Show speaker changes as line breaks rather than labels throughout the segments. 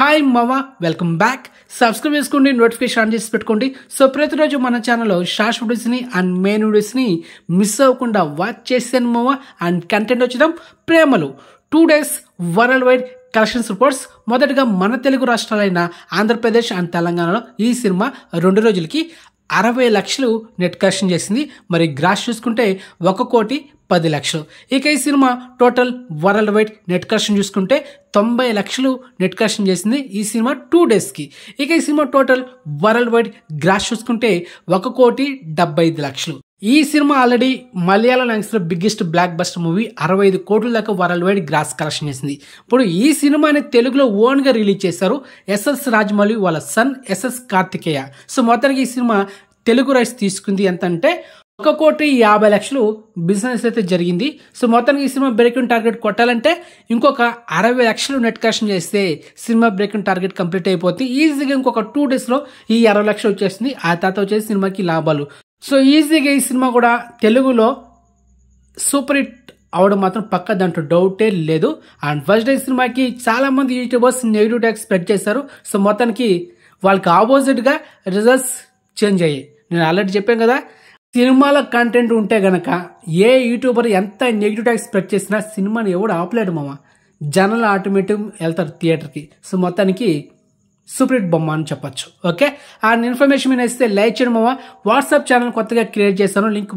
hi మవ welcome back subscribe చేసుకోండి notification on చేసి పెట్టుకోండి సో ప్రతిరోజు మన ఛానల్లో షార్ట్ వీడియోస్ని అండ్ మెయిన్ వీడియోస్ని మిస్ అవ్వకుండా వాచ్ చేసాను మవ అండ్ కంటెంట్ వచ్చిద్దాం Premalu two days worldwide collections reports మొదటగా మన తెలుగు రాష్ట్రాలైన ఆంధ్రప్రదేశ్ అండ్ తెలంగాణలో ఈ సినిమా రెండు రోజులకి అరవై లక్షలు నెట్ కలెక్షన్ చేసింది మరి గ్రాస్ చూసుకుంటే ఒక కోటి పది లక్షలు ఇక ఈ cinema total worldwide net collection చూసుకుంటే తొంభై లక్షలు నెట్ కలెక్షన్ చేసింది ఈ సినిమా టూ డేస్కి ఇక ఈ cinema total worldwide gross చూసుకుంటే ఒక కోటి డెబ్బై ఐదు లక్షలు ఈ సినిమా ఆల్రెడీ మలయాళం లాంగ్వేజ్లో బిగ్గెస్ట్ బ్లాక్ బస్టర్ మూవీ అరవై ఐదు కోట్ల దాకా వరల్డ్ వైడ్ గ్రాస్ కలెక్షన్ చేసింది ఇప్పుడు ఈ సినిమాని తెలుగులో ఓన్గా రిలీజ్ చేశారు ఎస్ఎస్ రాజమౌళి వాళ్ళ సన్ ఎస్ఎస్ కార్తికేయ సో మొత్తానికి ఈ సినిమా తెలుగు రైట్స్ తీసుకుంది ఎంత అంటే ఒక కోటి యాభై లక్షలు బిజినెస్ అయితే జరిగింది సో మొత్తానికి ఈ సినిమా బ్రేక్ టార్గెట్ కొట్టాలంటే ఇంకొక అరవై లక్షలు నెట్ క్యాష్ చేస్తే సినిమా బ్రేక్ టార్గెట్ కంప్లీట్ అయిపోతుంది ఈజీగా ఇంకొక టూ డేస్లో ఈ అరవై లక్షలు వచ్చేసింది ఆ తర్వాత వచ్చేసి సినిమాకి లాభాలు సో ఈజీగా ఈ సినిమా కూడా తెలుగులో సూపర్ హిట్ అవడం మాత్రం పక్క దాంట్లో డౌటే లేదు అండ్ ఫస్ట్ డే సినిమాకి చాలా మంది యూట్యూబర్స్ నెగిటివ్ ట్యాక్స్ స్ప్రెడ్ చేశారు సో మొత్తానికి వాళ్ళకి ఆపోజిట్గా రిజల్ట్స్ చేంజ్ అయ్యి నేను ఆల్రెడీ చెప్పాను కదా సినిమాల కంటెంట్ ఉంటే గనక ఏ యూట్యూబర్ ఎంత నెగిటివ్ ట్యాక్స్ స్ప్రెడ్ చేసినా సినిమాని ఎవడు ఆపలేడు మామ జనల్ ఆటోమేటిక్ వెళ్తారు థియేటర్కి సో మొత్తానికి సూపరిట్ బొమ్మ అని చెప్పచ్చు ఓకే ఆ ఇన్ఫర్మేషన్ మీద ఇస్తే లైక్ చేయడం మామ వాట్సాప్ ఛానల్ కొత్తగా క్రియేట్ చేశాను లింక్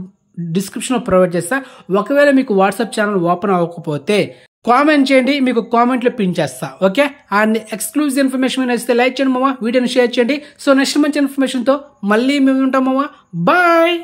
డిస్క్రిప్షన్లో ప్రొవైడ్ చేస్తా ఒకవేళ మీకు వాట్సాప్ ఛానల్ ఓపెన్ అవ్వకపోతే కామెంట్ చేయండి మీకు కామెంట్లో పిన్ చేస్తా ఓకే అండ్ ఎక్స్క్లూజివ్ ఇన్ఫర్మేషన్ నచ్చితే లైక్ చేయండి మావా వీడియోని షేర్ చేయండి సో నెక్స్ట్ మంచి ఇన్ఫర్మేషన్తో మళ్ళీ మేము ఉంటాం మామ బాయ్